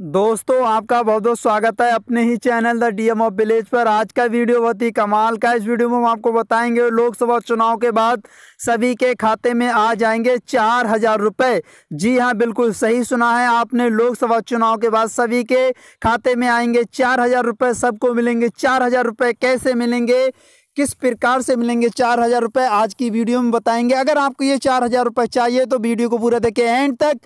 दोस्तों आपका बहुत बहुत स्वागत है अपने ही channel the DM of village पर आज का वीडियो बहुत ही कमाल का इस वीडियो में हम आपको बताएंगे लोकसभा चुनाव के बाद सभी के खाते में आ जाएंगे चार हज़ार रुपये जी हाँ बिल्कुल सही सुना है आपने लोकसभा चुनाव के बाद सभी के खाते में आएंगे चार हज़ार रुपये सबको मिलेंगे चार हज़ार रुपये कैसे मिलेंगे किस प्रकार से मिलेंगे चार हज़ार रुपये आज की वीडियो में बताएंगे अगर आपको ये चार हज़ार रुपये चाहिए तो वीडियो को पूरा देखें एंड तक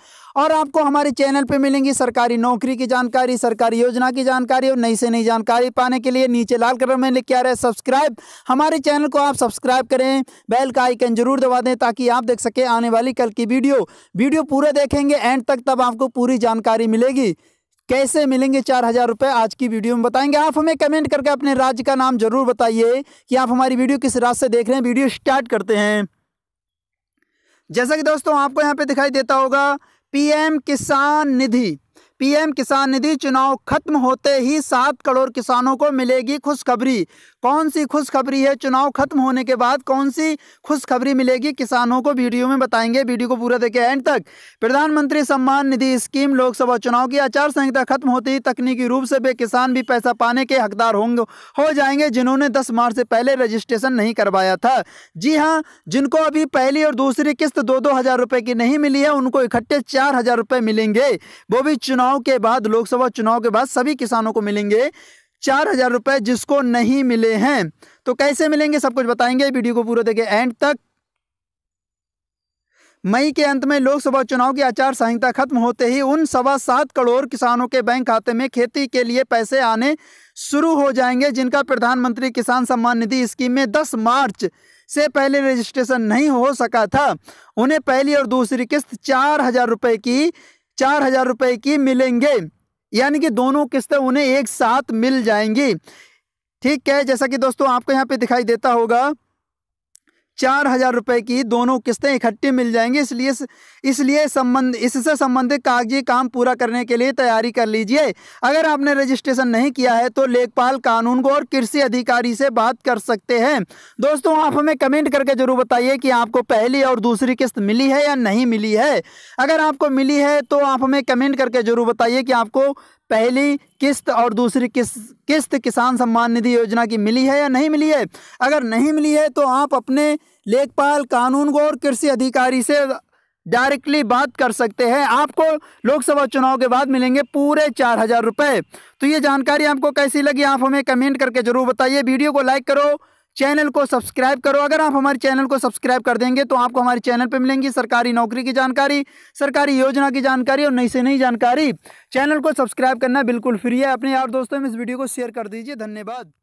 और आपको हमारे चैनल पे मिलेंगी सरकारी नौकरी की जानकारी सरकारी योजना की जानकारी और नई से नई जानकारी पाने के लिए नीचे लाल कलर में लिख के आ रहे सब्सक्राइब हमारे चैनल को आप सब्सक्राइब करें बेल का आइकन जरूर दबा दें ताकि आप देख सकें आने वाली कल की वीडियो वीडियो पूरा देखेंगे एंड तक तब आपको पूरी जानकारी मिलेगी कैसे मिलेंगे चार हज़ार रुपए आज की वीडियो में बताएंगे आप हमें कमेंट करके अपने राज्य का नाम जरूर बताइए कि आप हमारी वीडियो किस राज्य से देख रहे हैं वीडियो स्टार्ट करते हैं जैसा कि दोस्तों आपको यहाँ पे दिखाई देता होगा पीएम किसान निधि पीएम किसान निधि चुनाव खत्म होते ही सात करोड़ किसानों को मिलेगी खुशखबरी कौन सी खुशखबरी है चुनाव खत्म होने के बाद कौन सी खुशखबरी मिलेगी किसानों को वीडियो में बताएंगे वीडियो को पूरा देखें एंड तक प्रधानमंत्री सम्मान निधि स्कीम लोकसभा चुनाव की आचार संहिता खत्म होती ही तकनीकी रूप से वे किसान भी पैसा पाने के हकदार होंगे हो जाएंगे जिन्होंने दस मार्च से पहले रजिस्ट्रेशन नहीं करवाया था जी हाँ जिनको अभी पहली और दूसरी किस्त दो दो हजार रुपये की नहीं मिली है उनको इकट्ठे चार हजार रुपए मिलेंगे वो भी चुनाव चुनाव के बाद लोकसभा चुनाव के बाद सभी किसानों को मिलेंगे चार हजार रुपए जिसको नहीं मिले हैं तो कैसे मिलेंगे सब कुछ बताएंगे वीडियो को पूरा देखे एंड तक मई के अंत में लोकसभा चुनाव की आचार संहिता खत्म होते ही उन सवा सात करोड़ किसानों के बैंक खाते में खेती के लिए पैसे आने शुरू हो जाएंगे जिनका प्रधानमंत्री किसान सम्मान निधि स्कीम में 10 मार्च से पहले रजिस्ट्रेशन नहीं हो सका था उन्हें पहली और दूसरी किस्त चार हजार रुपये की चार हजार रुपये की मिलेंगे यानी कि दोनों किस्तें उन्हें एक साथ मिल जाएंगी ठीक है जैसा कि दोस्तों आपको यहाँ पे दिखाई देता होगा चार हजार रुपये की दोनों किस्तें इकट्ठी मिल जाएंगी इसलिए इसलिए संबंध इससे संबंधित कागजी काम पूरा करने के लिए तैयारी कर लीजिए अगर आपने रजिस्ट्रेशन नहीं किया है तो लेखपाल कानून को और कृषि अधिकारी से बात कर सकते हैं दोस्तों आप हमें कमेंट करके जरूर बताइए कि आपको पहली और दूसरी किस्त मिली है या नहीं मिली है अगर आपको मिली है तो आप हमें कमेंट करके जरूर बताइए कि आपको पहली किस्त और दूसरी किस्त किस्त किसान सम्मान निधि योजना की मिली है या नहीं मिली है अगर नहीं मिली है तो आप अपने लेखपाल कानून को और कृषि अधिकारी से डायरेक्टली बात कर सकते हैं आपको लोकसभा चुनाव के बाद मिलेंगे पूरे चार हज़ार रुपये तो ये जानकारी आपको कैसी लगी आप हमें कमेंट करके ज़रूर बताइए वीडियो को लाइक करो चैनल को सब्सक्राइब करो अगर आप हमारे चैनल को सब्सक्राइब कर देंगे तो आपको हमारे चैनल पर मिलेंगी सरकारी नौकरी की जानकारी सरकारी योजना की जानकारी और नई से नई जानकारी चैनल को सब्सक्राइब करना बिल्कुल फ्री है अपने यार दोस्तों में इस वीडियो को शेयर कर दीजिए धन्यवाद